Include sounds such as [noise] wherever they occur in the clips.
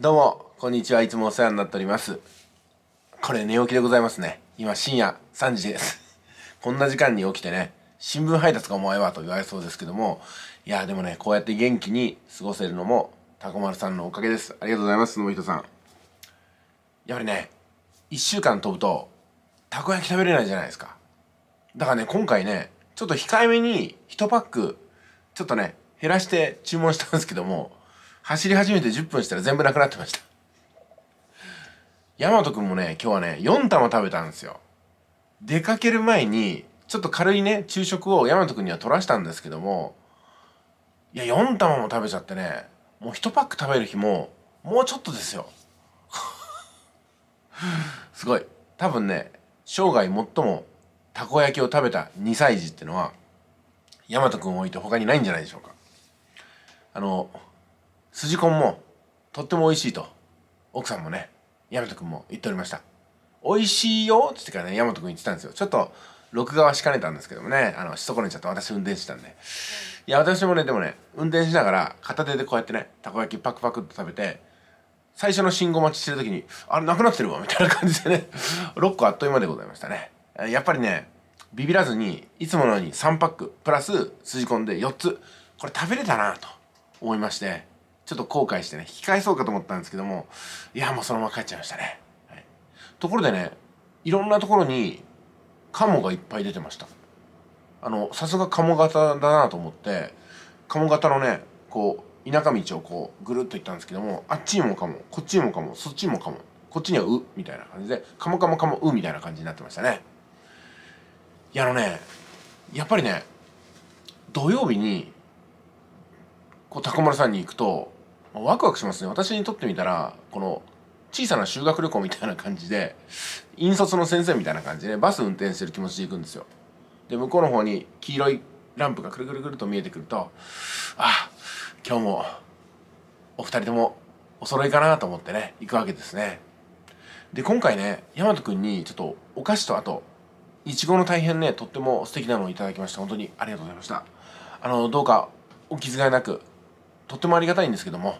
どうも、こんにちは。いつもお世話になっております。これ寝起きでございますね。今深夜3時です。[laughs] こんな時間に起きてね、新聞配達かお前はと言われそうですけども、いや、でもね、こうやって元気に過ごせるのも、タコ丸さんのおかげです。ありがとうございます、野人さん。やはりね、1週間飛ぶと、たこ焼き食べれないじゃないですか。だからね、今回ね、ちょっと控えめに1パック、ちょっとね、減らして注文したんですけども、走り始めて10分したら全部なくなってました。ヤマト君もね、今日はね、4玉食べたんですよ。出かける前に、ちょっと軽いね、昼食をヤマト君には取らしたんですけども、いや、4玉も食べちゃってね、もう1パック食べる日も、もうちょっとですよ。すごい。多分ね、生涯最もたこ焼きを食べた2歳児ってのは、ヤマト君を置いて他にないんじゃないでしょうか。あの、筋コンもとっても美味しいと奥さんもね大和くんも言っておりました美味しいよって言ってからね大和くん言ってたんですよちょっと録画はしかねたんですけどもねあのし損ねちゃって私運転してたんでいや私もねでもね運転しながら片手でこうやってねたこ焼きパクパクっと食べて最初の信号待ちしてる時にあれなくなってるわみたいな感じでね6 [laughs] 個あっという間でございましたねやっぱりねビビらずにいつものように3パックプラス筋こんで4つこれ食べれたなと思いましてちょっと後悔してね、引き返そうかと思ったんですけども、いや、もうそのまま帰っちゃいましたね。はい、ところでね、いろんなところにカモがいっぱい出てました。あの、さすがカモ型だなと思って、カモ型のね、こう、田舎道をこう、ぐるっと行ったんですけども、あっちにもカモ、こっちにもカモ、そっちにもカモ、こっちにはう、みたいな感じで、カモカモカモう、みたいな感じになってましたね。いや、あのね、やっぱりね、土曜日に、こう、タコ丸さんに行くと、ワクワクしますね私にとってみたらこの小さな修学旅行みたいな感じで引率の先生みたいな感じでバス運転してる気持ちで行くんですよで向こうの方に黄色いランプがくるくるくると見えてくるとあ今日もお二人ともお揃いかなと思ってね行くわけですねで今回ね大和くんにちょっとお菓子とあといちごの大変ねとっても素敵なのをいただきました本当にありがとうございましたあのどうかお気遣いなくとってもありがたいんですけども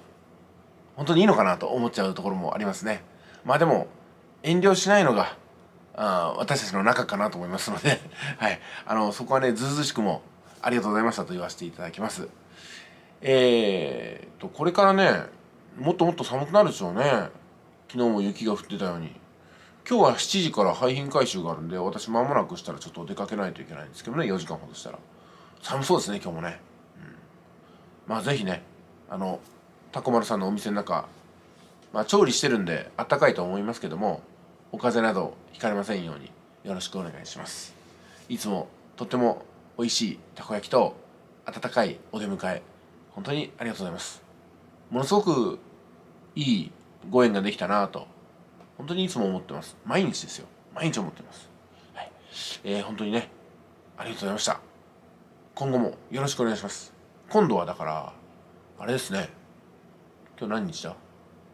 本当にいいのかなと思っちゃうところもありますねまあでも遠慮しないのがあ私たちの中かなと思いますので、[laughs] はい、あのそこはねずうずしくもありがとうございましたと言わせていただきますえーと、これからねもっともっと寒くなるでしょうね昨日も雪が降ってたように今日は7時から廃品回収があるんで私間もなくしたらちょっと出かけないといけないんですけどね4時間ほどしたら寒そうですね今日もね、うん、まあ是非ねあのタコ丸さんのお店の中、まあ、調理してるんであったかいと思いますけどもお風邪などひかれませんようによろしくお願いしますいつもとっても美味しいたこ焼きと温かいお出迎え本当にありがとうございますものすごくいいご縁ができたなと本当にいつも思ってます毎日ですよ毎日思ってます、はいえー、本当にねありがとうございました今後もよろしくお願いします今度はだからあれですね今日何日だ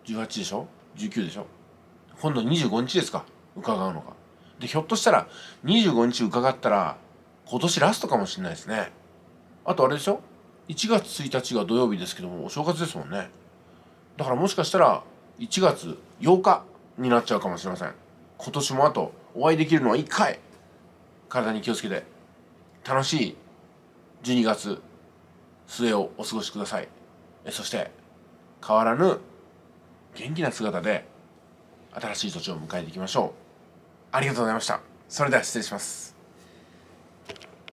?18 でしょ ?19 でしょ今度25日ですか伺うのが。でひょっとしたら25日伺ったら今年ラストかもしれないですね。あとあれでしょ ?1 月1日が土曜日ですけどもお正月ですもんね。だからもしかしたら1月8日になっちゃうかもしれません。今年もあとお会いできるのは1回体に気をつけて楽しい12月末をお過ごしください。そして変わらぬ元気な姿で新しい土地を迎えていきましょうありがとうございましたそれでは失礼します